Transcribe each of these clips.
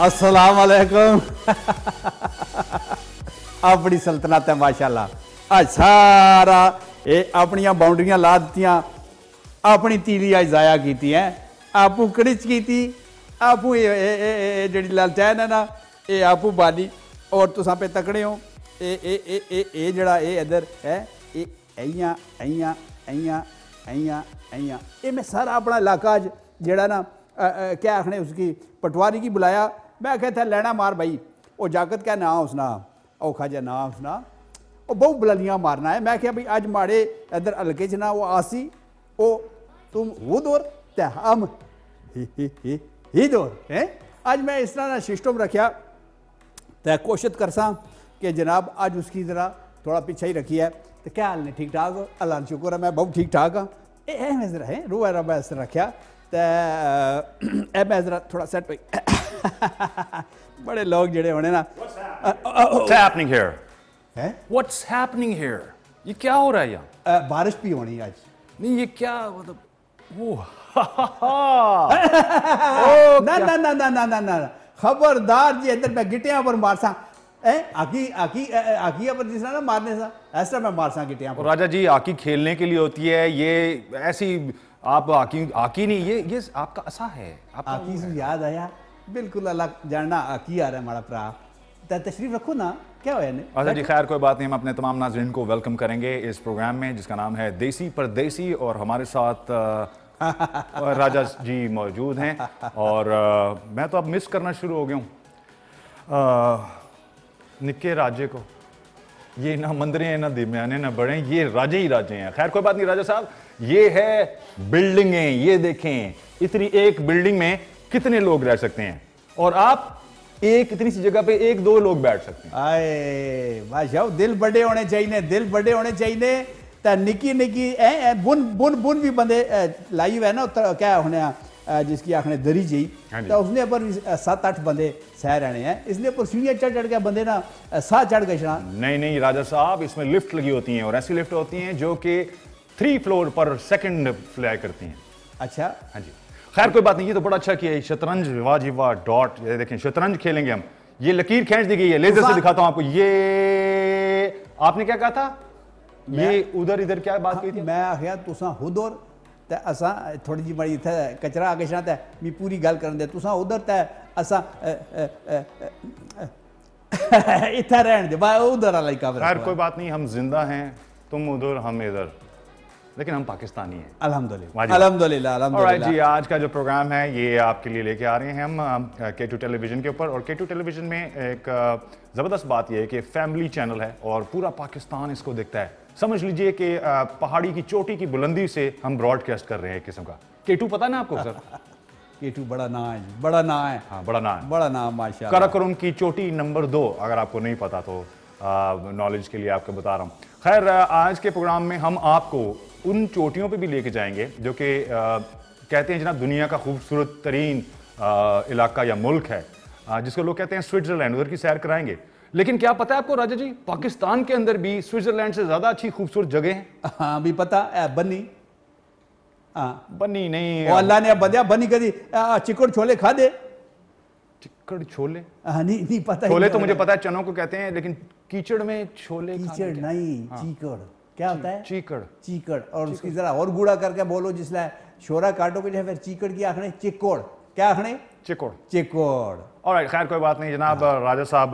अस्सलाम वालेकुम आप सल्तनत है माशाल्लाह सारा ये अपन बाउंड्रियां ला दियाँ अपनी तीली अज जाया की है आपू कड़िच की आपू जी लालचैन है ना ये आपू बाली और तुसा पे तकड़े हो ए जड़ा ये इधर है ये इं इं इं इं ये मैं सारा अपना इलाका अज जड़ा ना क्या आखने उसकी पटवारी की बुलाया मैं ਆਖਿਆ ਥਾ ਲੈਣਾ ਮਾਰ ਭਾਈ ਉਹ ਜਾਗਤ ਕਹ ਨਾ ਉਸਨਾ ਔਖਾ ना उसना ਉਸਨਾ ਉਹ ਬਹੁਤ ਬਲਲੀਆਂ ਮਾਰਨਾ ਹੈ ਮੈਂ ਕਿਹਾ ਭਈ ਅੱਜ ਮਾੜੇ ਇਧਰ ਹਲਕੇ ना वो आसी ਆਸੀ तुम वो दौर ते हम ही दौर है अज मैं इस तरह सिस्टम रखिया तो कोशिश कर सा कि जनाब अज उसकी जरा थोड़ा पिछा ही रखी है तो क्या हाल ने ठीक ठाक अल्लाह शुक्र है मैं बहुत ठीक ठाक हाँ ए मैं जरा है रोह है मैं इस तरह रखा तो मैं जरा थोड़ा सैट हुई बड़े लोग जड़े होने ना What's happening here? है What's happening here? ये क्या हो रहा है यहाँ uh, बारिश भी होनी आज नहीं ये क्या मतलब वो ओ ना ना ना ना ना ना ना। खबरदार जी इधर मैं गिटिया पर मारसा है आकी आकी आकी पर जिस ना मारने सा ऐसा मैं मारसा गिटिया पर राजा जी आकी खेलने के लिए होती है ये ऐसी आप आकी आकी नहीं ये ये आपका असा है आपका आकी से याद आया बिल्कुल अल्लाह जानना की आ रहा है हमारा भरा तशरीफ रखो ना क्या ने? अच्छा जी खैर कोई बात नहीं हम अपने तमाम नाजरन को वेलकम करेंगे इस प्रोग्राम में जिसका नाम है देसी पर देसी और हमारे साथ राजा जी मौजूद हैं और आ, मैं तो अब मिस करना शुरू हो गया हूँ निक्के राजे को ये ना मंदरे हैं ना दिम्याने ना बड़े ये राजे ही राजे हैं खैर कोई बात नहीं राजा साहब ये है बिल्डिंगें ये देखें इतनी एक बिल्डिंग में कितने लोग रह सकते हैं और आप एक इतनी सी जगह पे एक दो लोग बैठ सकते हैं आए भाई दिल बड़े होने चाहिए दिल बड़े होने चाहिए तो निकी निकी ए, ए, बुन बुन बुन भी बंदे लाइव है ना क्या होने जिसकी आखने दरी जी तो उसने पर सात अठ बंदे सह रहने हैं इसलिए पर सीढ़ियाँ चढ़ चढ़ के बंदे ना सह चढ़ गए नहीं नहीं राजा साहब इसमें लिफ्ट लगी होती हैं और ऐसी लिफ्ट होती हैं जो कि थ्री फ्लोर पर सेकंड फ्लाई करती हैं अच्छा हाँ जी खैर कोई बात नहीं ये तो बड़ा अच्छा किया शतरंज वाह जी वाह डॉट ये देखें शतरंज खेलेंगे हम ये लकीर खेच दी गई है लेजर से दिखाता हूं आपको ये आपने क्या कहा था ये उधर इधर क्या बात की हाँ, थी मैं आखिया तुसा खुद और ते असा थोड़ी जी बड़ी इतना कचरा आगे छा ते मैं पूरी गल कर दे तुसा उधर ते असा इतना रहने दे उधर वाला ही कवर कोई बात नहीं हम जिंदा हैं तुम उधर हम इधर लेकिन हम पाकिस्तानी हैं अलहमदिल्ला right, जी आज का जो प्रोग्राम है ये आपके लिए लेके आ रहे हैं हम के टू टेलीविज़न के ऊपर और के टू टेलीविज़न में एक ज़बरदस्त बात यह है कि फैमिली चैनल है और पूरा पाकिस्तान इसको देखता है समझ लीजिए कि पहाड़ी की चोटी की बुलंदी से हम ब्रॉडकास्ट कर रहे हैं एक किस्म का के टू पता ना आपको सर के टू बड़ा ना है बड़ा ना है हाँ बड़ा ना है बड़ा नाम माशा कराकुरम की चोटी नंबर दो अगर आपको नहीं पता तो नॉलेज के लिए आपको बता रहा हूँ खैर आज के प्रोग्राम में हम आपको उन चोटियों पे भी लेके जाएंगे जो कि कहते हैं जनाब दुनिया का खूबसूरत तरीन इलाका या मुल्क है आ, जिसको लोग कहते हैं स्विट्ज़रलैंड उधर की सैर कराएंगे लेकिन क्या पता है आपको राजा जी पाकिस्तान के अंदर भी स्विट्ज़रलैंड से ज़्यादा अच्छी खूबसूरत जगह है हाँ भी पता है बनी हाँ बनी नहीं वो अल्लाह ने बदया बनी करी चिकड़ छोले खा दे चिकड़ छोले हाँ नहीं नहीं पता छोले तो मुझे पता है चनों को कहते हैं लेकिन कीचड़ में छोले कीचड़ नहीं हाँ। चिकड़ क्या होता है चीकड़ चीकड़ और उसकी जरा और गुड़ा करके बोलो जिसला शोरा काटो के फिर चीकड़ की आखने चिकोड़ क्या आखने चिकोड़ चिकोड़ और खैर कोई बात नहीं जनाब हाँ। राजा साहब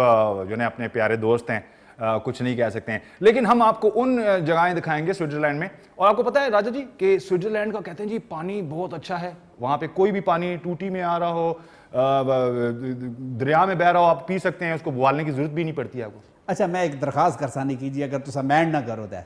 जो ने अपने प्यारे दोस्त हैं आ, कुछ नहीं कह सकते हैं लेकिन हम आपको उन जगहें दिखाएंगे स्विट्जरलैंड में और आपको पता है राजा जी कि स्विट्जरलैंड का कहते हैं जी पानी बहुत अच्छा है वहाँ पे कोई भी पानी टूटी में आ रहा हो दरिया में बह रहा हो आप पी सकते हैं उसको बुआलने की जरूरत भी नहीं पड़ती आपको अच्छा मैं एक दरखास्त सानी कीजिए अगर तुम मैंड ना करो तो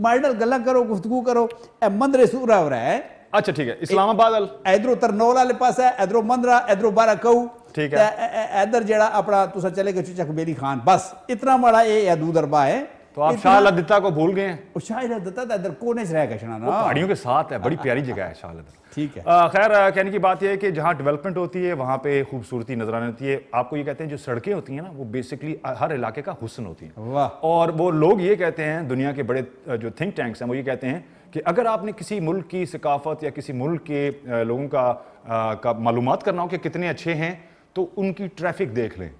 मार्डल गला करो गुफ्तगु करो ए मंदरे सूरा हो रहा है अच्छा ठीक है इस्लामाबाद इधरो तरनौल आले पास है इधरो मंदरा इधरो बारा कहू ठीक है इधर जड़ा अपना तुसा चले गए चुचक बेली खान बस इतना बड़ा ये दरबा है तो आप शाह दत्ता को भूल गए हैं दत्ता तो इधर कोने से रहेगा पहाड़ियों के साथ है बड़ी प्यारी जगह है शाह ठीक है खैर कहने की बात यह है कि जहाँ डेवलपमेंट होती है वहाँ पे खूबसूरती नजर आने होती है आपको ये कहते हैं जो सड़कें होती हैं ना वो बेसिकली हर इलाके का हुसन होती है और वो लोग ये कहते हैं दुनिया के बड़े जो थिंक टैंक्स हैं वो ये कहते हैं कि अगर आपने किसी मुल्क की सकाफत या किसी मुल्क के लोगों का, का मालूम करना हो कि कितने अच्छे हैं तो उनकी ट्रैफिक देख लें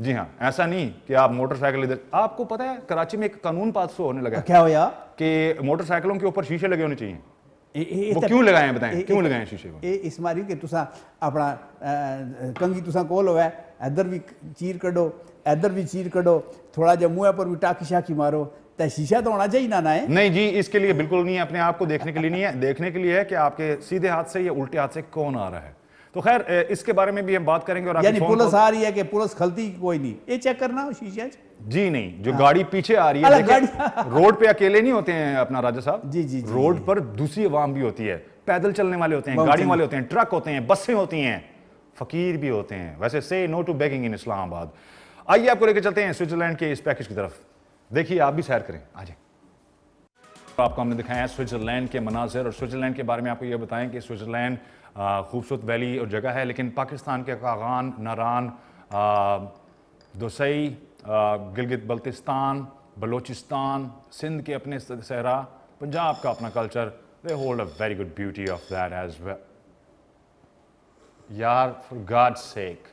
जी हाँ ऐसा नहीं कि आप मोटरसाइकिल इधर आपको पता है कराची में एक कानून पास होने लगा क्या यार कि मोटरसाइकिलों के ऊपर शीशे लगे होने चाहिए वो क्यों लगाए बताएं क्यों लगाए शीशे को इस मारी के तुसा अपना कंगी तुसा कोल होवे इधर भी चीर कड़ो इधर भी चीर कड़ो थोड़ा जब मुंह पर भी टाकी शाकी मारो तो शीशा तो होना चाहिए ना ना है नहीं जी इसके लिए बिल्कुल नहीं है अपने आप को देखने के लिए नहीं है देखने के लिए है कि आपके सीधे हाथ से या उल्टे हाथ से कौन आ रहा है तो खैर इसके बारे में भी हम बात करेंगे और यानी पुलिस आ रही है कि पुलिस खलती कोई नहीं ये चेक करना जी नहीं जो हाँ। गाड़ी पीछे आ रही है रोड पे अकेले नहीं होते हैं अपना राजा साहब जी जी, जी रोड पर दूसरी अवाम भी होती है पैदल चलने वाले होते हैं गाड़ी वाले होते हैं ट्रक होते हैं बसें होती हैं फकीर भी होते हैं वैसे से no to begging in Islamabad आइए आपको लेकर चलते हैं स्विट्जरलैंड के इस पैकेज की तरफ देखिए आप भी सैर करें आ जाए आपको हमने दिखाया है स्विट्जरलैंड के मनाजर और स्विट्जरलैंड के बारे में आपको यह बताएं कि स्विट्जरलैंड खूबसूरत वैली और जगह है लेकिन पाकिस्तान के कागान नारान दोसई गिलगित बल्तिस्तान बलोचिस्तान सिंध के अपने सहरा पंजाब का अपना culture they hold a very good beauty of that as well यार for God sake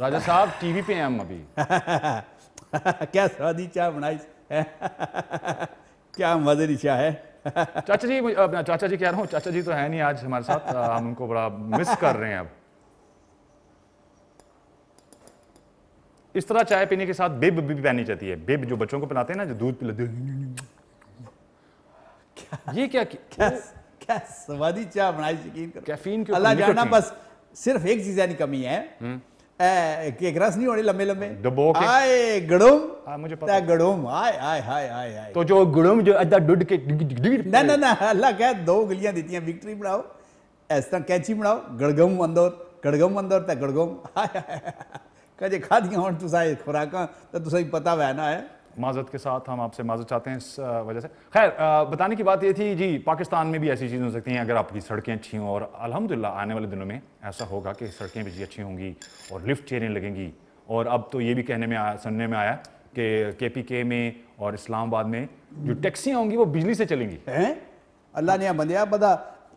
Raja Sahab TV पे हैं हम अभी क्या स्वादी चाय बनाई क्या मजे चाय है चाचा जी अपना चाचा जी कह रहा हूँ चाचा जी तो है नहीं आज हमारे साथ हम उनको बड़ा मिस कर रहे हैं अब इस तरह चाय पीने के साथ बिब भी पहनी जाती है बिब जो बच्चों को पिलाते हैं ना जो दूध पिला हैं ये क्या क्या क्या क्या, क्या स्वादी चाय बनाई कैफीन अल्लाह जाना बस सिर्फ एक चीज यानी कमी है हम्म। Eh, eh, के नहीं लंबे लंबे डबो के आए गड़ुम हाँ, मुझे पता गड़ुम आए आए आए आए तो जो गड़ुम जो अदा डुड के ना ना ना अल्लाह कह दो गलियां दीतियां विक्ट्री बनाओ इस तरह कैची बनाओ गड़गम अंदर गड़गम अंदर तो गड़गम कजे खादियां होन तुसा तुसा पता वै ना है माजत के साथ हम आपसे माजत चाहते हैं इस वजह से खैर बताने की बात ये थी जी पाकिस्तान में भी ऐसी चीज़ें हो सकती हैं अगर आपकी सड़कें अच्छी हों और अलहमदिल्ला आने वाले दिनों में ऐसा होगा कि सड़कें बिजली अच्छी होंगी और लिफ्ट चेयरें लगेंगी और अब तो ये भी कहने में आया सुनने में आया कि के पी के में और इस्लामाबाद में जो टैक्सियाँ होंगी वो बिजली से चलेंगी हैं अल्लाह ने बंदे बता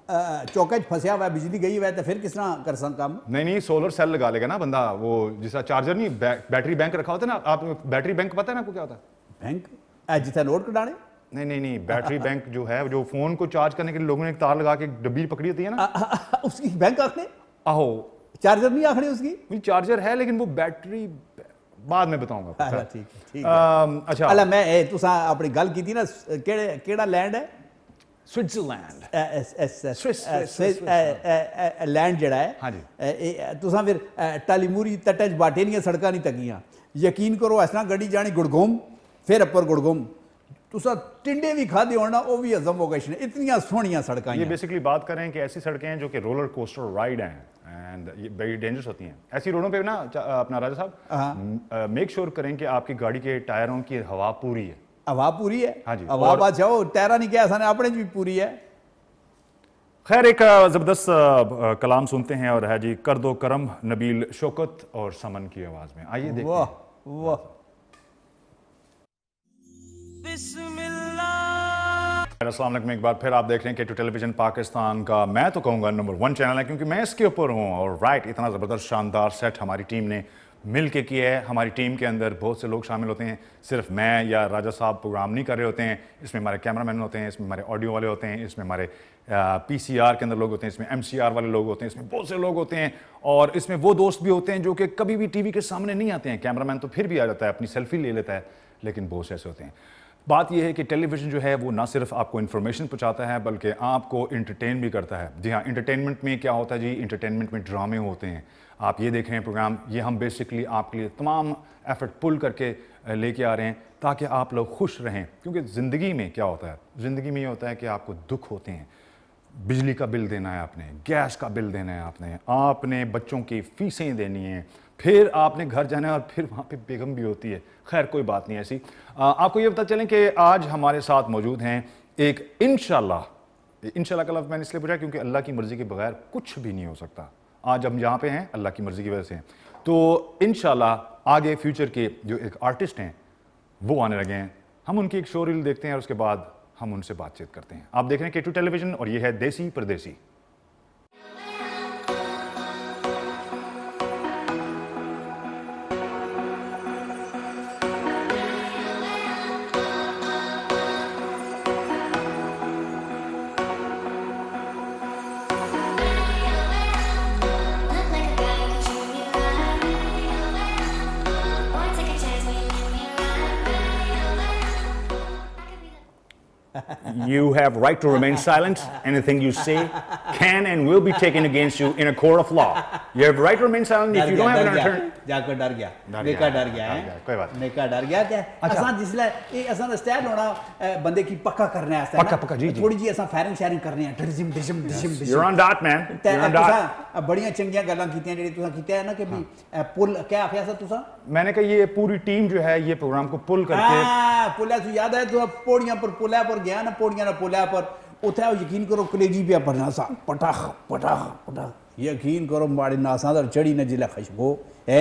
चौकेज फसया हुआ बिजली गई हुआ तो फिर किस तरह कर सकता काम नहीं नहीं सोलर सेल लगा लेगा ना बंदा वो जिस चार्जर नहीं बै, बैटरी बैंक रखा होता है ना आप बैटरी बैंक पता है ना को क्या होता है बैंक जितना नोट कटाने नहीं नहीं नहीं बैटरी बैंक जो है जो फोन को चार्ज करने के लिए लोगों ने एक तार लगा के डब्बी पकड़ी होती है ना उसकी बैंक आखने आहो चार्जर नहीं आखने उसकी नहीं चार्जर है लेकिन वो बैटरी बाद में बताऊंगा ਠੀਕ ਠੀਕ ਅੱਛਾ ਅਲਾ ਮੈਂ ਇਹ ਤੁਸੀਂ ਆਪਣੀ ਗੱਲ ਕੀਤੀ ਨਾ ਕਿਹੜੇ ਕਿਹੜਾ ਲੈਂਡ ਸਵਿਟਜ਼ਰਲੈਂਡ ਸਵਿਸ ਲੈਂਡ ਜਿਹੜਾ ਹੈ ਹਾਂਜੀ ਤੁਸੀਂ ਫਿਰ ਟਾਲੀਮੂਰੀ ਤਟੇ ਚ ਬਾਟੇ ਨਹੀਂ ਸੜਕਾਂ ਨਹੀਂ ਤੱਕੀਆਂ ਯਕੀਨ ਕਰੋ ਇਸ ਤਰ੍ਹਾਂ ਗੱਡੀ ਜਾਣੀ ਗੁੜਗੋਮ ਫਿਰ ਅਪਰ ਗੁੜਗੋਮ तुसा टिंडे भी खाधे होना वो भी अजम हो गए इतनी सोहनिया सड़क ये बेसिकली बात करें कि ऐसी सड़कें हैं जो कि रोलर कोस्टर राइड हैं एंड ये वेरी डेंजरस होती हैं ऐसी रोडों पे ना अपना राजा साहब मेक श्योर करें कि आपकी गाड़ी के टायरों की हवा पूरी है हवा पूरी है हाँ हवा बात जाओ तैरा नहीं क्या आसान अपने भी पूरी है खैर एक ज़बरदस्त कलाम सुनते हैं और है जी कर दो करम नबील शोकत और समन की आवाज़ में आइए देखते वाह वाह में एक बार फिर आप देख रहे हैं कि टेलीविजन पाकिस्तान का मैं तो कहूंगा नंबर वन चैनल है क्योंकि मैं इसके ऊपर हूं और राइट इतना ज़बरदस्त शानदार सेट हमारी टीम ने मिल के किया है हमारी टीम के अंदर बहुत से लोग शामिल होते हैं सिर्फ मैं या राजा साहब प्रोग्राम नहीं कर रहे होते हैं इसमें हमारे कैमरामैन होते हैं इसमें हमारे ऑडियो वाले होते हैं इसमें हमारे पी सी आर के अंदर लोग होते हैं इसमें एम सी आर वाले लोग होते हैं इसमें बहुत से लोग होते हैं और इसमें वो दोस्त भी होते हैं जो कि कभी भी टी वी के सामने नहीं आते हैं कैमरा तो फिर भी आ जाता है अपनी सेल्फी ले लेता है लेकिन बहुत से ऐसे होते हैं बात यह है कि टेलीविज़न जो है वो ना सिर्फ आपको इन्फॉर्मेशन पहुंचाता है बल्कि आपको इंटरटेन भी करता है जी हाँ इंटरटेनमेंट में क्या होता है जी इंटरटेनमेंट में ड्रामे होते हैं आप ये देख रहे हैं प्रोग्राम ये हम बेसिकली आपके लिए तमाम एफर्ट पुल करके लेके आ रहे हैं ताकि आप लोग खुश रहें क्योंकि ज़िंदगी में क्या होता है ज़िंदगी में ये होता है कि आपको दुख होते हैं बिजली का बिल देना है आपने गैस का बिल देना है आपने आपने बच्चों की फीसें देनी है फिर आपने घर जाना है और फिर वहाँ पे बेगम भी होती है खैर कोई बात नहीं ऐसी आ, आपको ये पता चलें कि आज हमारे साथ मौजूद हैं एक इनशाला इनशाला का लफ्ज़ मैंने इसलिए पूछा क्योंकि अल्लाह की मर्ज़ी के बगैर कुछ भी नहीं हो सकता आज हम जहाँ पे हैं अल्लाह की मर्ज़ी की वजह से हैं तो इन आगे फ्यूचर के जो एक आर्टिस्ट हैं वो आने लगे हैं हम उनकी एक शो रील देखते हैं और उसके बाद हम उनसे बातचीत करते हैं आप देख रहे हैं के टू टेलीविजन और ये है देसी परदेसी you have right to remain silent. Anything you say can and will be taken against you in a court of law. You have right to remain silent if you don't have an attorney. जाकर डर गया नेका डर गया है कोई बात नेका डर गया क्या असां जिसले ए असां दा स्टैंड होना बंदे की पक्का करने वास्ते पक्का पक्का तो जी थोड़ी जी असां फायरिंग शेयरिंग करनी है डिजिम डिजिम डिजिम यू ऑन डॉट मैन यू ऑन डॉट बड़ियां चंगियां गल्लां कीतियां जेडी तुसा कीतिया है ना कि हाँ। भी पुल क्या आखिया सा तुसा मैंने कहा ये पूरी टीम जो है ये प्रोग्राम को पुल करके हाँ, पुल है तो याद है तो पौड़ियां पर पुल है पर गया ना पौड़ियां ना पुलिया पर उत्थे यकीन करो कलेजी पे बनासा पटाख पटाख पटाख यकीन करो माड़े नासा तो चढ़ी ना जिले खुशबो है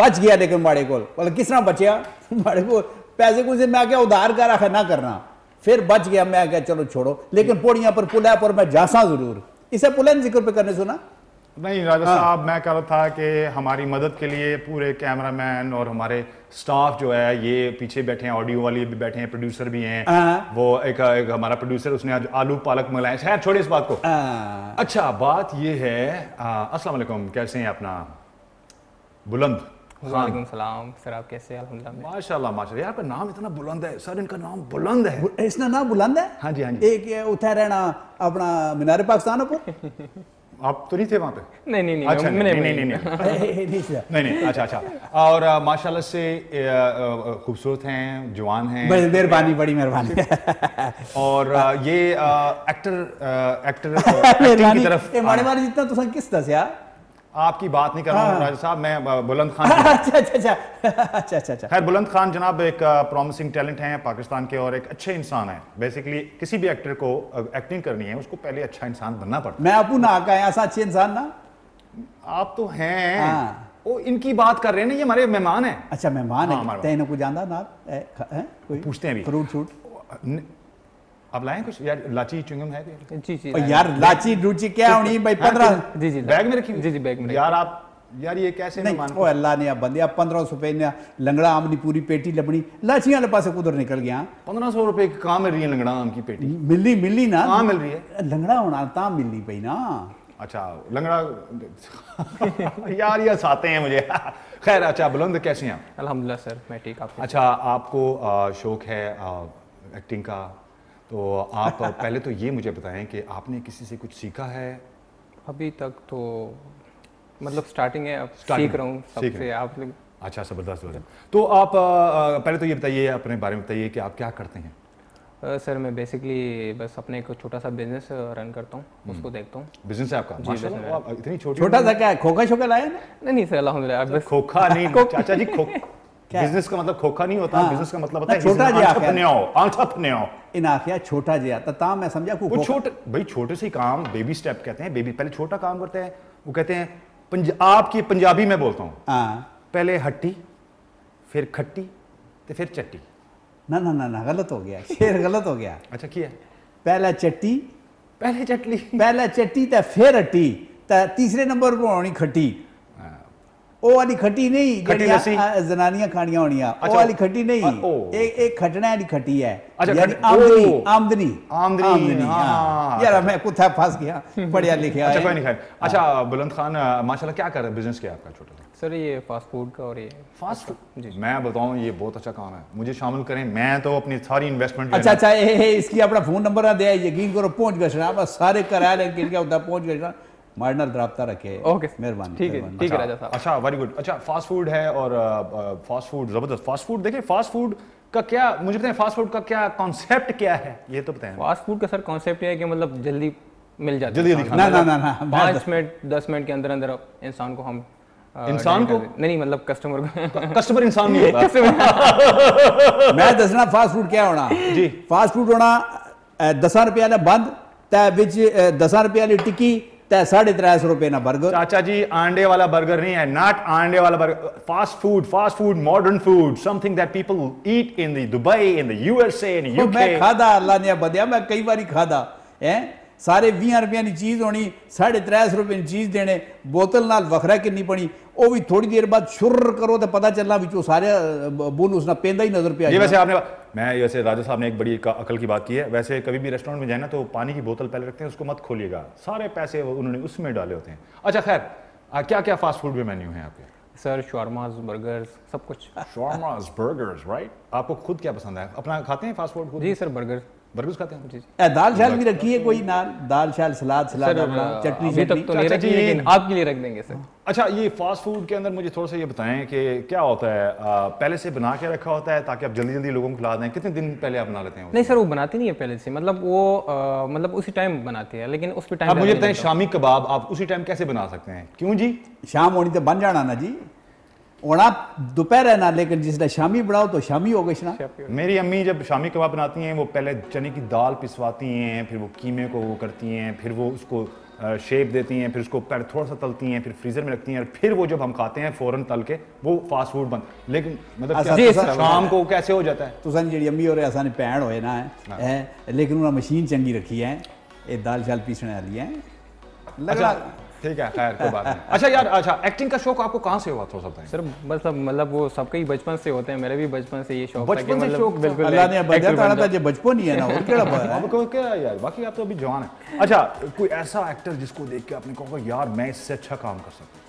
बच गया लेकिन माड़े को मतलब किस तरह बचिया माड़े को पैसे कुछ मैं क्या उधार कर आखिर ना करना फिर बच गया मैं क्या चलो छोड़ो लेकिन पौड़ियां पर पुलिया पर मैं जासा जरूर इसे पुलिया जिक्र पे करने सुना नहीं राजा हाँ। साहब मैं कह रहा था कि हमारी मदद के लिए पूरे कैमरामैन और हमारे स्टाफ जो है ये पीछे बैठे हैं ऑडियो वाले भी बैठे हैं प्रोड्यूसर भी हैं हाँ। वो एक, एक हमारा प्रोड्यूसर उसने आज आलू पालक मिलाए खैर छोड़े इस बात को हाँ। अच्छा बात ये है अस्सलाम वालेकुम कैसे हैं अपना बुलंद अपना मीनारे पाकिस्तान आप तो नहीं थे वहां पे नहीं नहीं नहीं अच्छा नहीं नहीं नहीं नहीं नहीं नहीं नहीं अच्छा अच्छा और uh, माशाल्लाह से uh, uh, खूबसूरत हैं जवान हैं बड़ी मेहरबानी बड़ी मेहरबानी और ये एक्टर एक्टर की तरफ मारे मारे जितना तो किस तरह से यार हाँ? आपकी बात नहीं कर रहा हूँ हाँ। राजा साहब मैं बुलंद खान अच्छा अच्छा अच्छा।, अच्छा अच्छा अच्छा खैर बुलंद खान जनाब एक प्रॉमिसिंग टैलेंट हैं पाकिस्तान के और एक अच्छे इंसान हैं बेसिकली किसी भी एक्टर को एक्टिंग करनी है उसको पहले अच्छा इंसान बनना पड़ता है मैं अपू ना का ऐसा अच्छे इंसान ना आप तो हैं हाँ। वो इनकी बात कर रहे हैं ना ये हमारे मेहमान हैं अच्छा मेहमान है हाँ, तेनों को जानदा ना पूछते हैं फ्रूट फ्रूट आप लाए कुछ यार लाची चुंगम है जी यार लाची रुचि क्या तो होनी भाई हाँ, पंद्रह तो जी जी बैग में रखी जी जी बैग में यार आप यार ये कैसे नहीं मान ओ अल्लाह ने बंदे पंद्रह सौ ने लंगड़ा आम की पूरी पेटी लबनी लाचियां वाले पास निकल गया पंद्रह सौ कहाँ मिल रही है लंगड़ा आम की पेटी मिली मिली ना कहाँ मिल रही है लंगड़ा होना ता मिली ना अच्छा लंगड़ा यार ये साते हैं मुझे खैर अच्छा बुलंद कैसे हैं सर मैं ठीक आप अच्छा आपको शौक है एक्टिंग का तो आप पहले तो ये मुझे बताएं कि आपने किसी से कुछ सीखा है अभी तक तो मतलब स्टार्टिंग है अब सीख रहा हूँ सबसे आप लोग अच्छा ज़बरदस्त ज़बरदस्त तो आप पहले तो ये बताइए अपने बारे में बताइए कि आप क्या करते हैं सर मैं बेसिकली बस अपने एक छोटा सा बिजनेस रन करता हूँ हम्म। उसको देखता हूँ बिजनेस है आपका जी आप इतनी छोटी छोटा सा क्या है खोखा शोखा लाया नहीं नहीं सर अलहमदिल्ला अच्छा, खोखा नहीं चाचा जी खोखा बिजनेस का मतलब खोखा नहीं होता बिजनेस हाँ। का मतलब होता है छोटा जिया आखिया छोटा जिया तमाम तो मैं समझा को छोटे भाई छोटे से काम बेबी स्टेप कहते हैं बेबी पहले छोटा काम करते हैं वो कहते हैं पंजाब की पंजाबी में बोलता हूँ हाँ। पहले हट्टी फिर खट्टी तो फिर चट्टी ना ना ना ना गलत हो गया फिर गलत हो गया अच्छा किया पहले चट्टी पहले चटली पहले चट्टी तो फिर हट्टी तो तीसरे नंबर पर आनी खट्टी यार मैं कुत्ता फंस गया पढ़िया अच्छा कोई नहीं खैर अच्छा बुलंद खान माशाल्लाह क्या कर रहे बिजनेस क्या आपका छोटा सर ये फास्ट फूड का और ये फास्ट फूड मैं बताऊं ये बहुत अच्छा काम है मुझे शामिल करें मैं तो अपनी सारी इन्वेस्टमेंट अच्छा अच्छा इसकी अपना फोन नंबर ना दे यकीन करो पहुंच गए सारे कराया लेकिन क्या होता पहुंच गए मार्डनल रबता रखे ओके मेहरबानी ठीक है ठीक है अच्छा, राजा साहब अच्छा वेरी गुड अच्छा फास्ट फूड है और फास्ट फूड ज़बरदस्त फास्ट फूड देखिए फास्ट फूड का क्या मुझे बताएं फास्ट फूड का क्या कॉन्सेप्ट क्या है ये तो बताएं फास्ट फूड का सर कॉन्सेप्ट ये है कि मतलब जल्दी मिल जाता जल्दी जल्दी ना ना ना ना पाँच मिनट दस मिनट के अंदर अंदर इंसान को हम इंसान को नहीं नहीं मतलब कस्टमर को कस्टमर इंसान नहीं होता मैं दसना फास्ट फूड क्या होना जी फास्ट फूड होना दसा रुपये आह्ला बंद ते बिच दसा रुपये आह्ली टिक्की साढ़े त्रै सौ रुपए ना बर्गर चाचा जी आंडे वाला बर्गर नहीं है नॉट आंडे वाला burger fast food fast food modern food something that people eat in the Dubai in the USA in UK मैं खादा अल्लाह ने बदिया मैं कई बारी खादा हैं सारे 20 रुपये की चीज होनी साढ़े त्रै सौ रुपये की चीज देने बोतल नाल वखरा कि पड़ी वो भी थोड़ी देर बाद शुर करो तो पता चलना बिचो सारे बोनस ना पेंदा ही नजर पे आ वैसे आपने मैं जैसे राजा साहब ने एक बड़ी अकल की बात की है वैसे कभी भी रेस्टोरेंट में जाए ना तो पानी की बोतल पहले रखते हैं उसको मत खोलिएगा सारे पैसे उन्होंने उसमें डाले होते हैं अच्छा खैर क्या क्या फास्ट फूड में मेन्यू हैं आपके सर शॉर्माज बर्गर्स सब कुछ शॉर्माज बर्गर्स राइट आपको खुद क्या पसंद है अपना खाते हैं फास्ट फूड जी सर बर्गर बरगूस खाते हैं जी दाल चाल भी रखी है कोई नान दाल चाल सलाद सलाद चटनी अभी तक तो नहीं रखी अच्छा, लेकिन आपके लिए रख देंगे सर अच्छा ये फास्ट फूड के अंदर मुझे थोड़ा सा ये बताएं कि क्या होता है आ, पहले से बना के रखा होता है ताकि आप जल्दी जल्दी लोगों को खिला दें कितने दिन पहले आप बना लेते हैं नहीं सर वो बनाते नहीं है पहले से मतलब वो आ, मतलब उसी टाइम बनाते हैं लेकिन उस टाइम मुझे बताएं शामी कबाब आप उसी टाइम कैसे बना सकते हैं क्यों जी शाम होनी तो बन जाना ना जी होना दोपहर है ना लेकिन जिसने शामी बनाओ तो शामी हो गई ना मेरी अम्मी जब शामी कबाब बनाती हैं वो पहले चने की दाल पिसवाती हैं फिर वो कीमे को वो करती हैं फिर वो उसको शेप देती हैं फिर उसको पैर थोड़ा सा तलती हैं फिर फ्रीजर में रखती हैं और फिर वो जब हम खाते हैं फौरन तल के वो फास्ट फूड बन लेकिन मतलब शाम को कैसे हो जाता है तुसा जी अम्मी और असा भैन होए ना हाँ। है लेकिन उन्होंने मशीन चंगी रखी है ये दाल शाल पीसने वाली है अच्छा, लगा ठीक है खैर कोई बात नहीं अच्छा यार अच्छा एक्टिंग का शौक आपको कहाँ से हुआ थोड़ा सा सर मतलब मतलब वो सबके ही बचपन से होते हैं मेरे भी बचपन से ये शौक बचपन से मतलब शौक बिल्कुल अल्लाह ने बता तो था ना जब बचपन ही है ना और केड़ा बड़ा है क्या यार बाकी आप तो अभी जवान है अच्छा कोई ऐसा एक्टर जिसको देख के आपने कहा यार मैं इससे अच्छा काम कर सकता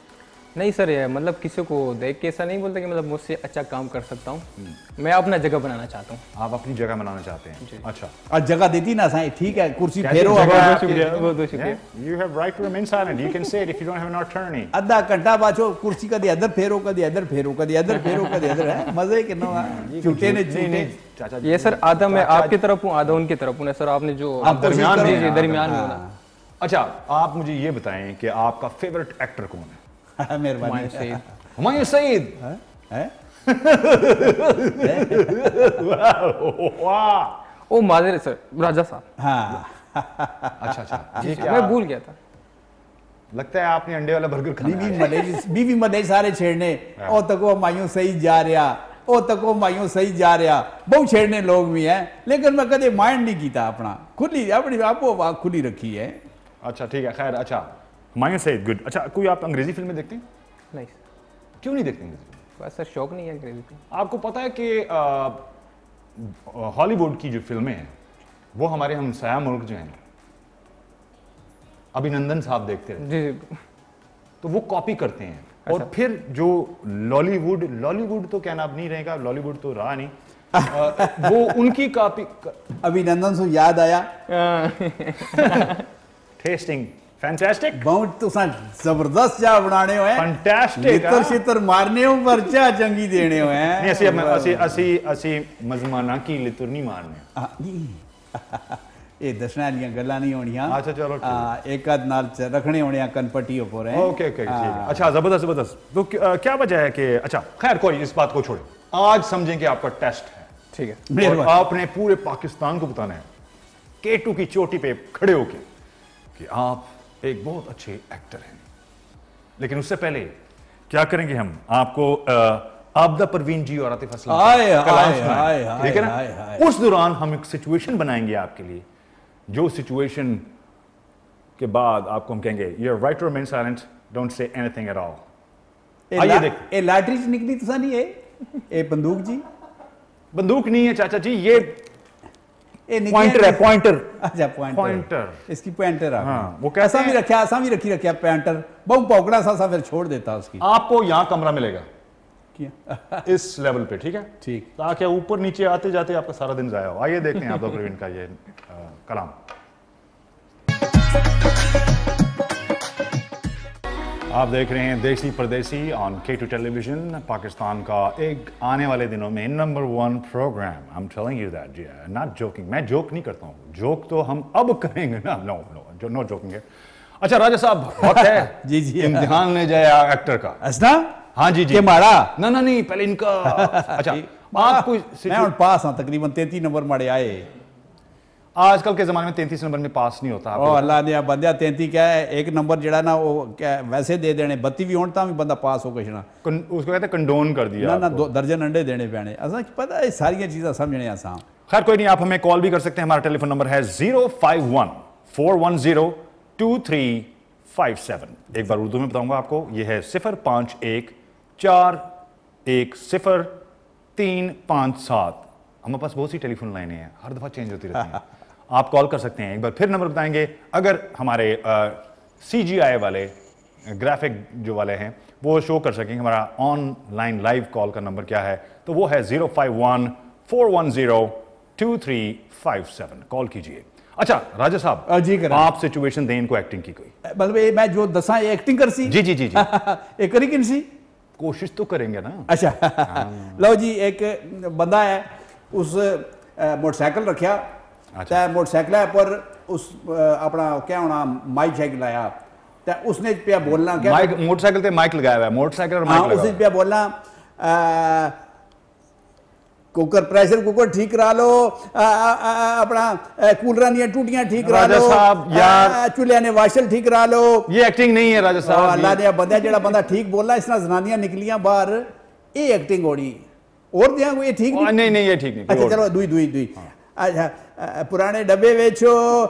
नहीं सर मतलब किसी को देख के ऐसा नहीं बोलता कि मतलब मुझसे अच्छा काम कर सकता हूँ हम्म। मैं अपना जगह बनाना चाहता हूँ आप अपनी जगह बनाना चाहते हैं अच्छा जगह देती ना साई ठीक है कुर्सी फेरो अद्धा घंटा बाद कुर्सी का अदर फेरो का अदर फेरो का अदर फेरो का अदर है मजे के ना चूटे ने चूटे ये सर आधा मैं आपकी तरफ हूँ आधा उनकी तरफ हूँ सर आपने जो दरमियान दरमियान हाँ। अच्छा आप मुझे ये बताएं कि आपका फेवरेट एक्टर कौन है मेहरबानी सईद हुमायूं सईद वाह माजरे सर राजा साहब अच्छा अच्छा मैं भूल गया था लगता है आपने अंडे वाला बर्गर खाया बीवी मदे बीवी मदे सारे छेड़ने हाँ। ओ तको मायूं सही जा रहा ओ तको मायूं सही जा रहा बहुत छेड़ने लोग भी हैं लेकिन मैं कदे माइंड नहीं कीता अपना खुली अपनी आपो खुली रखी है अच्छा ठीक है खैर अच्छा माया एट गुड अच्छा कोई आप अंग्रेजी फिल्में देखते हैं नहीं क्यों नहीं देखते अंग्रेजी सर शौक नहीं है अंग्रेजी की आपको पता है कि हॉलीवुड की जो फिल्में हैं वो हमारे हम सया मुल्क जो हैं अभिनंदन साहब देखते हैं जी तो वो कॉपी करते हैं अच्छा। और फिर जो लॉलीवुड लॉलीवुड तो कहना अब नहीं रहेगा लॉलीवुड तो रहा नहीं आ, वो उनकी कॉपी कर... अभिनंदन से याद आया टेस्टिंग फैंटास्टिक बहुत जबरदस्त बनाने फैंटास्टिक इतर हाँ। मारने हो चंगी देने नहीं मजमाना की लितुर नहीं मारने ये दसना लिया गल्ला नहीं अच्छा चलो एक आध नाल रखने ओके ओके अच्छा जबरदस्त जबरदस्त तो क्या वजह है कि अच्छा खैर कोई इस बात को छोड़े आज समझें आपका टेस्ट है ठीक है आपने पूरे पाकिस्तान को बताना है के की चोटी पे खड़े होके कि आप एक बहुत अच्छे एक्टर हैं लेकिन उससे पहले क्या करेंगे हम आपको आपदा परवीन जी और आतिफ असलम ठीक है ना उस दौरान हम एक सिचुएशन बनाएंगे आपके लिए जो सिचुएशन के बाद आपको हम कहेंगे यू राइट और remain silent don't say anything at all आइए देख ए लाटरी निकली तो सा नहीं है ए बंदूक जी बंदूक नहीं है चाचा जी ये अच्छा, हाँ, फिर छोड़ देता उसकी आपको यहाँ कमरा मिलेगा इस लेवल पे ठीक है ठीक ताकि तो ऊपर नीचे आते जाते आपका सारा दिन जाया हो आइए देखते हैं आप प्रवीण का ये कलाम आप देख रहे हैं देसी परदेसी ऑन के टू टेलीविजन पाकिस्तान का एक आने वाले दिनों में number one program I am telling you that not joking मैं जोक नहीं करता हूँ जोक तो हम अब करेंगे ना नो नो जो नो जोकिंग है अच्छा राजा साहब बहुत है जी जी इम्तिहान ले जाए एक्टर का असना हाँ जी जी मारा ना ना नहीं पहले इनका अच्छा आप आपको मैं पास हाँ तकरीबन तैतीस नंबर मारे आए आजकल के जमाने में तैंतीस नंबर में पास नहीं होता ओ अल्लाह ने बंद तैंती क्या है एक नंबर है ना वो क्या वैसे दे देने बत्ती भी होता भी बंदा पास हो ना उसको कहते कंडोन कर दिया ना ना दर्जन अंडे देने पैने असा पता है सारिया चीज़ा समझने असा खैर कोई नहीं आप हमें कॉल भी कर सकते हैं हमारा टेलीफोन नंबर है zero five one four one zero two three five seven एक बार उर्दू में बताऊंगा आपको ये है सिफर पाँच एक चार एक सिफर तीन पाँच सात हमारे पास बहुत सी टेलीफोन लाइनें हैं हर दफ़ा चेंज होती रहती हैं आप कॉल कर सकते हैं एक बार फिर नंबर बताएंगे अगर हमारे सी जी आई वाले ग्राफिक जो वाले हैं वो शो कर सकेंगे हमारा ऑनलाइन लाइव कॉल का नंबर क्या है तो वो है zero five one four one zero two three five seven call कीजिए अच्छा राजा साहब जी कर आप सिचुएशन दें इनको एक्टिंग की कोई मतलब मैं जो दसा ये एक्टिंग कर सी जी जी जी जी ये करी किन सी कोशिश तो करेंगे ना अच्छा हाँ। लो जी एक बंदा है उस मोटरसाइकिल रखा ते अच्छा। मोटरसाइकिल पर उस अपना क्या होना माइक शाइक लाया तो उसने पिया बोलना क्या माइक मोटरसाइकिल पे माइक लगाया हुआ मोटरसाइकिल हाँ उसने पिया बोलना कुकर प्रेशर कुकर ठीक करा लो अपना कूलर दिया टूटियां ठीक करा लो चूल्हे ने वाशल ठीक करा लो ये एक्टिंग नहीं है राजा साहब अल्लाह ने बंदा जो बंदा ठीक बोलना इस तरह जनानियां निकलियां बाहर ये एक्टिंग होनी और दिया ये ठीक नहीं नहीं ये ठीक नहीं अच्छा चलो दुई दुई दुई अच्छा पुराने डब्बे बेचो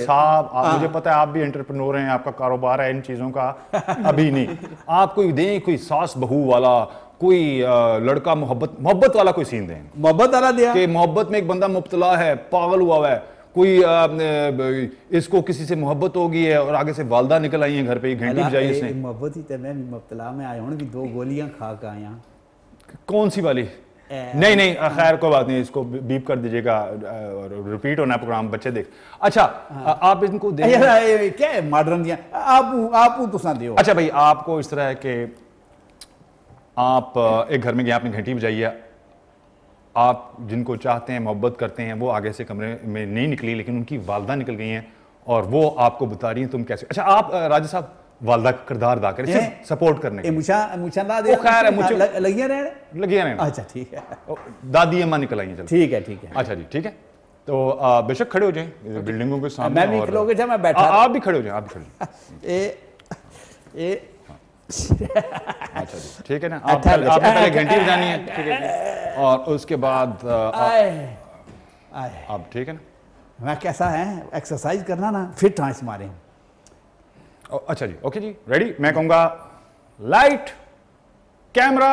साहब हाँ। मुझे पता है आप भी एंटरप्रेन्योर हैं आपका कारोबार है इन चीजों का अभी नहीं आप कोई दें कोई सास बहू वाला कोई लड़का मोहब्बत मोहब्बत वाला कोई सीन दें मोहब्बत वाला दिया कि मोहब्बत में एक बंदा मुबतला है पागल हुआ हुआ है कोई आपने इसको किसी से मोहब्बत हो गई है और आगे से वालदा निकल आई है घर पे घंटी बजाई इसने मोहब्बत ही तो मैं मुबतला में आया हूँ दो गोलियां खा के आया कौन सी वाली Eh, नहीं नहीं खैर कोई बात नहीं इसको बीप कर दीजिएगा और रिपीट होना प्रोग्राम बच्चे देख अच्छा हाँ। आप इनको क्या मॉडर्न दिया आप आप तो दियो अच्छा भाई आपको इस तरह है कि आप एक घर में गए आपने घंटी बजाई है आप जिनको चाहते हैं मोहब्बत करते हैं वो आगे से कमरे में नहीं निकली लेकिन उनकी वालदा निकल गई हैं और वो आपको बता रही हैं तुम कैसे अच्छा आप राजा साहब वालदा का किरदार अदा करे सपोर्ट करने अच्छा, ठीक है दादी अम्मा निकलाइए चलो ठीक है ठीक है अच्छा जी ठीक है तो बेशक खड़े हो जाएं बिल्डिंगों के सामने आप भी खड़े हो जाएं आप भी खड़े अच्छा जी ठीक है ना आप आप पहले घंटी बजानी है ठीक है और उसके बाद आप ठीक है ना मैं कैसा है एक्सरसाइज करना ना फिट ट्रांस मारें अच्छा जी ओके जी रेडी मैं कहूंगा लाइट कैमरा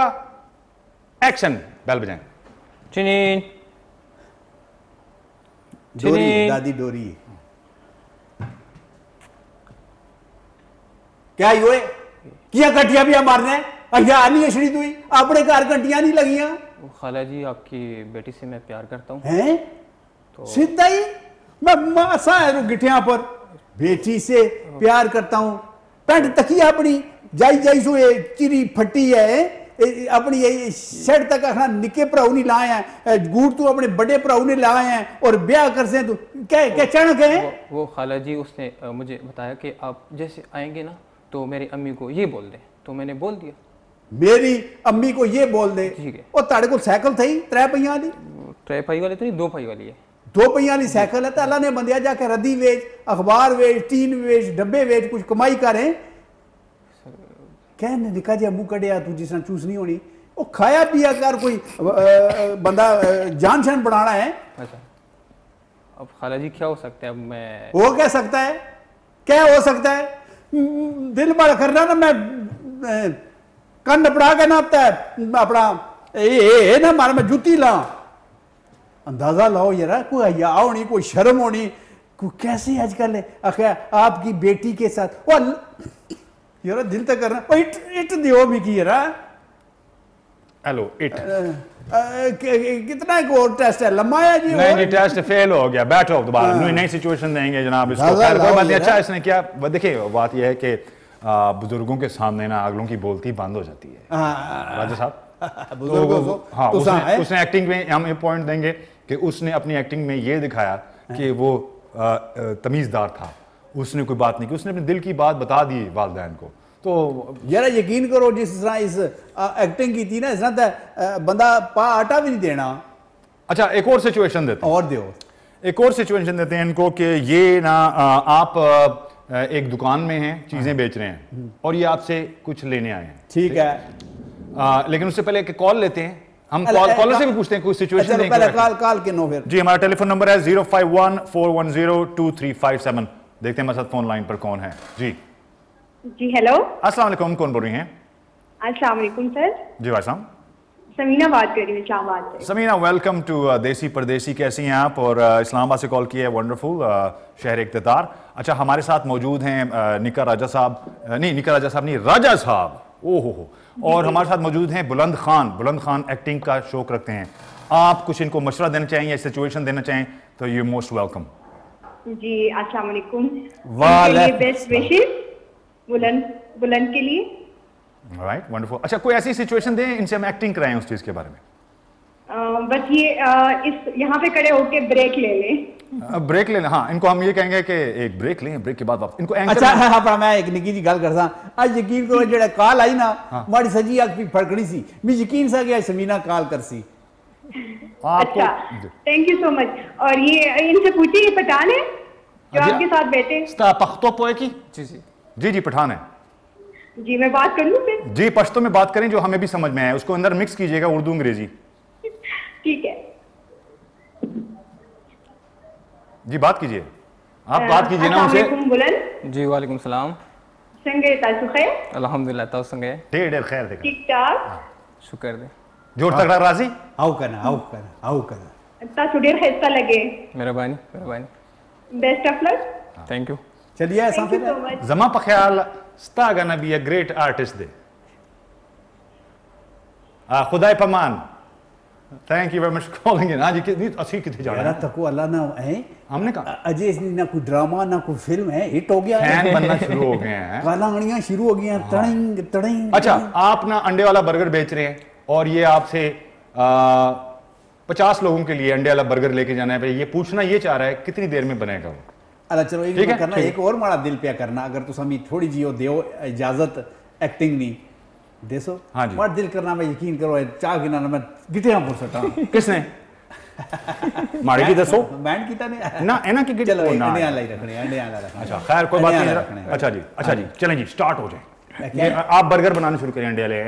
एक्शन बैल बजाएं चिनी डोरी दादी डोरी क्या यो किया कटिया भी मारने अहिया आनी है श्री तुई अपने घर कटिया नहीं लगिया खाला जी आपकी बेटी से मैं प्यार करता हूँ हैं तो... सीधा ही मैं मासा है गिठिया पर बेटी से प्यार करता हूं पेंट तकिया अपनी जाई जाई सो ये चिरी फटी है अपनी ये शर्ट तक अखना निके भ्राऊ नहीं लाए हैं गुड़ तू अपने बड़े भ्राऊ ने लाए हैं और ब्याह कर से तू क्या क्या चणक है वो, खाला जी उसने मुझे बताया कि आप जैसे आएंगे ना तो मेरी अम्मी को ये बोल दें तो मैंने बोल दिया मेरी अम्मी को ये बोल दे ठीक है और ताड़े को साइकिल थी त्रै पहिया वाली त्रै पाई वाली तो नहीं दो पाई वाली है दो पहियानी साइकिल है तो अल्लाह ने बंदिया जाके रद्दी वेच अखबार वेच टीन वेच डब्बे वेच कुछ कमाई करें कहने निका जहा मूह कड़िया तू जिस तरह चूस नहीं होनी वो खाया पिया कर कोई बंद जान शान बना है अच्छा। अब खाला जी क्या हो सकता है मैं वो कह सकता है क्या हो सकता है दिल बड़ा करना ना मैं कन्न पड़ा के ना अपना ये ना मार मैं जूती ला अंदाज़ा लाओ यार कोई हया होनी कोई शर्म होनी को कैसे अजकल है आखिर आपकी बेटी के साथ वो यार दिल तक करना वो इट इट दियो भी की यार हेलो इट कितना एक और टेस्ट है लंबा है जी नहीं नहीं टेस्ट फेल हो गया बैठो अब दोबारा हाँ। नई नई सिचुएशन देंगे जनाब इसको खैर कोई बात अच्छा इसने क्या देखिए बात यह है कि बुजुर्गों के सामने ना अगलों की बोलती बंद हो जाती है हाँ। राजा साहब बुजुर्गों तो हाँ तो उसने एक्टिंग में हम ये पॉइंट देंगे कि उसने अपनी एक्टिंग में ये दिखाया कि हाँ। वो तमीज़दार था उसने कोई बात नहीं की उसने अपने दिल की बात बता दी वालदेन को तो यार यकीन करो जिस तरह इस एक्टिंग की थी ना इस तरह बंदा पा आटा भी नहीं देना अच्छा एक और सिचुएशन देते और दे एक और सिचुएशन देते हैं इनको कि ये ना आप एक दुकान में हैं चीजें हाँ। बेच रहे हैं हम्म। और ये आपसे कुछ लेने आए हैं ठीक है आ, लेकिन उससे पहले एक कॉल लेते हैं हम कॉल कॉलर से भी पूछते हैं कोई सिचुएशन अच्छा, तो पहले कॉल कॉल के नो फिर जी हमारा टेलीफोन नंबर है 0514102357 देखते हैं मसद फोन लाइन पर कौन है जी जी हेलो अस्सलाम वालेकुम कौन बोल रही हैं अस्सलाम वालेकुम सर जी भाई साहब समीना बात कर रही हूँ इस्लामाबाद से समीना वेलकम टू uh, देसी परदेसी कैसी हैं आप और uh, इस्लामाबाद से कॉल किया है वंडरफुल शहर इकतदार अच्छा हमारे साथ मौजूद हैं uh, निका राजा साहब नहीं निका राजा साहब नहीं राजा साहब ओहो और हमारे साथ मौजूद हैं बुलंद खान बुलंद खान एक्टिंग का शौक रखते हैं आप कुछ इनको मशवरा देना चाहें या सिचुएशन देना चाहें तो यू मोस्ट वेलकम जी अस्सलाम वालेकुम वाले बेस्ट विशेस बुलंद बुलंद के लिए राइट वंडरफुल अच्छा कोई ऐसी सिचुएशन दें इनसे हम एक्टिंग कराएं उस चीज के बारे में आ, बस ये आ, इस यहाँ पे खड़े होके ब्रेक ले लें ब्रेक लेना हाँ इनको हम ये कहेंगे कि एक ब्रेक लें ब्रेक के बाद वापस इनको अच्छा हाँ पर मैं एक निकी जी गल करदा आज यकीन करो जो कॉल आई ना हाँ। मारी सजी आग भी फड़कड़ी सी मैं यकीन सा कि आज समीना कॉल कर सी अच्छा थैंक यू सो मच और ये इनसे पूछिए ये पठान है जो हाँ आपके साथ बैठे पख्तो पोए की जी जी जी जी पठान है जी मैं बात कर लूँ फिर जी पश्तो में बात करें जो हमें भी समझ में आए उसको अंदर मिक्स कीजिएगा उर्दू अंग्रेजी ठीक है जी बात कीजिए आप बात कीजिए ना उनसे जी वालेकुम सलाम संगे अल्हम्दुलिल्लाह संगे खैर देखा ठीक ठाक हाँ। शुक्र दे जोर तगड़ा राजी आओ करना आओ करना आओ करना अच्छा, तो लगे मेहरबानी मेहरबानी best of luck thank you चलिए ऐसा फिर जमा ख्याल गाना बी अ ग्रेट आर्टिस्ट दे आ खुदाए पमान thank you very much calling in आज कितनी असली किथे जाना तको अल्लाह ना है हमने कहा अजय इसने ना कोई ड्रामा ना कोई फिल्म है हिट हो गया फैन बनना शुरू हो गए हैं कालांगड़ियां शुरू हो गई हैं हाँ। तड़िंग तड़िंग अच्छा आप ना अंडे वाला बर्गर बेच रहे हैं और ये आपसे पचास लोगों के लिए अंडे वाला बर्गर लेके जाना है ये पूछना ये चाह रहा है कितनी देर में बनेगा वो अच्छा चलो एक करना एक और माड़ा दिल पे करना अगर तुम हमें थोड़ी जियो दे इजाजत एक्टिंग नहीं देसो हाँ जी बड़ा दिल करना मैं यकीन करो चाह गिना मैं गिटिया पूछ सकता किसने मारेगी दसो बैंड कीता ने ना एना की चलो अंडे आला ही रखने अंडे आला रखने अच्छा खैर कोई बात नहीं अच्छा जी अच्छा जी हाँ। चलें जी स्टार्ट हो जाए आप बर्गर बनाना शुरू करें अंडे वाले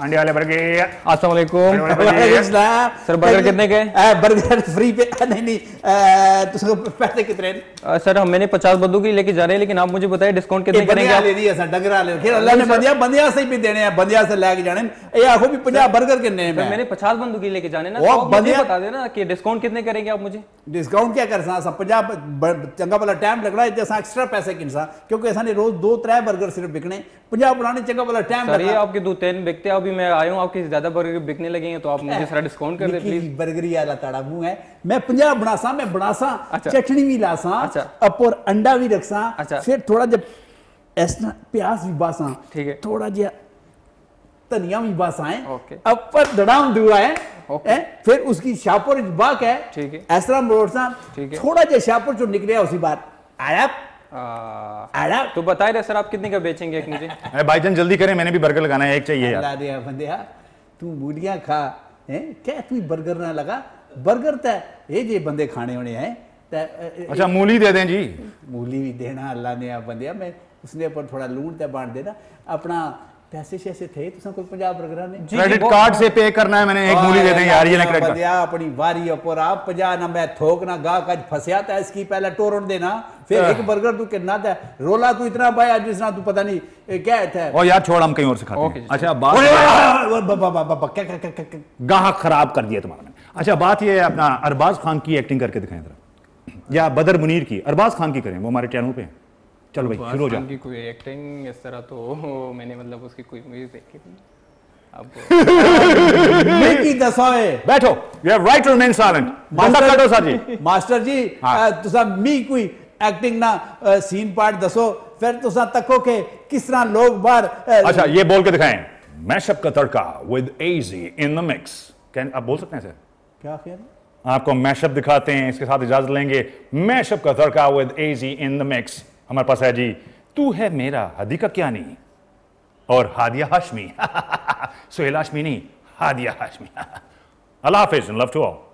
अंडे वाले बर्गर अस्सलाम सर बर्गर कितने के बर्गर फ्री पे नहीं नहीं पैसे कितने सर हम मैंने पचास बंदूक ही लेके जा रहे हैं लेकिन आप मुझे बताइए डिस्काउंट कितने करेंगे ले दी सर डंगरा ले फिर अल्लाह ने बंदिया बंदिया से भी देने हैं बंदिया से लेके जाने आखो भी 50 बर्गर कितने हैं मैंने 50 बंदू ही लेके जाने ना तो बंदिया बता देना कि डिस्काउंट कितने करेंगे आप मुझे डिस्काउंट क्या कर सा 50 चंगा वाला टाइम लग रहा है जैसा एक्स्ट्रा पैसे किन सा क्योंकि ऐसा नहीं रोज दो त्रै बर्गर सिर्फ बिकने 50 बनाने चंगा वाला टाइम लग रहा है आपके दो तीन बिकते आप अभी मैं आया हूँ आपके ज्यादा बर्गर बिकने लगे हैं तो आप मुझे सारा डिस्काउंट कर दे प्लीज बर्गर ही आला ताड़ा मुंह है मैं पंजाब बनासा मैं बनासा अच्छा। चटनी भी लासा अच्छा अप और अंडा भी रखसा अच्छा फिर थोड़ा जब ऐसा प्याज भी बासा ठीक है थोड़ा जहा धनिया भी बासा है अपर दड़ाम दुआ है है फिर उसकी शाहपुर है ठीक है ऐसा मरोड़ सा थोड़ा जहा शाहपुर जो निकलिया उसी बार आया आ, तो बता रहे सर आप कितने का बेचेंगे एक मुझे अरे भाई जान जल्दी करें मैंने भी बर्गर लगाना है एक चाहिए यार दिया बंदिया हाँ। तू बुढ़िया खा है क्या तू बर्गर ना लगा बर्गर तो ये जे बंदे खाने होने हैं तो, अच्छा मूली दे दें जी मूली भी देना अल्लाह ने आप बंदिया मैं उसने पर थोड़ा लून तो बांट देना अपना पैसे शैसे थे ਤੁਸੀਂ ਕੋਈ 50 ਬਰਗਰਾਂ ਨੇ ਕ੍ਰੈਡਿਟ ਕਾਰਡ ਸੇ ਪੇ ਕਰਨਾ ਹੈ ਮੈਨੇ ਇੱਕ ਮੂਲੀ ਦੇ दे ਯਾਰ ਇਹ ਨਾ ਕ੍ਰੈਡਿਟ ਕਾਰਡ ਬਦਿਆ ਆਪਣੀ ਵਾਰੀ ਉਪਰ ਆ आप ਨਾ ना मैं थोक ना गा का ਤਾਂ था इसकी पहले टोरन देना फिर एक बर्गर तू कितना था रोला तू इतना भाई आज जिसना तू पता नहीं क्या था ओ यार छोड़ हम कहीं और से खाते हैं अच्छा बात गाहक खराब कर दिया तुम्हारा अच्छा बात ये है अपना अरबाज खान की एक्टिंग करके दिखाएं जरा या बदर मुनीर की अरबाज खान की करें वो हमारे चैनल पे हैं चलो भाई शुरू हो जाओ की कोई एक्टिंग इस तरह तो मैंने मतलब उसकी कोई मूवी देखी नहीं बैठो you have right to silent master काटो सर जी मास्टर जी हाँ। तुसा मी कोई एक्टिंग ना सीन पार्ट दसो फिर तको के किस तरह लोग बार अच्छा ये बोल के दिखाएं मैशअप का तड़का with AG in the mix can आप बोल सकते हैं सर क्या ख्याल आपको मैशअप दिखाते हैं इसके साथ इजाजत लेंगे मैशअप का तड़का with AG in the mix हमारे पास है जी तू है मेरा हदीका क्या नहीं और हादिया हाशमी सोहेल हाशमी नहीं हादिया हाशमी अल्लाह हाफिज लव टू ऑल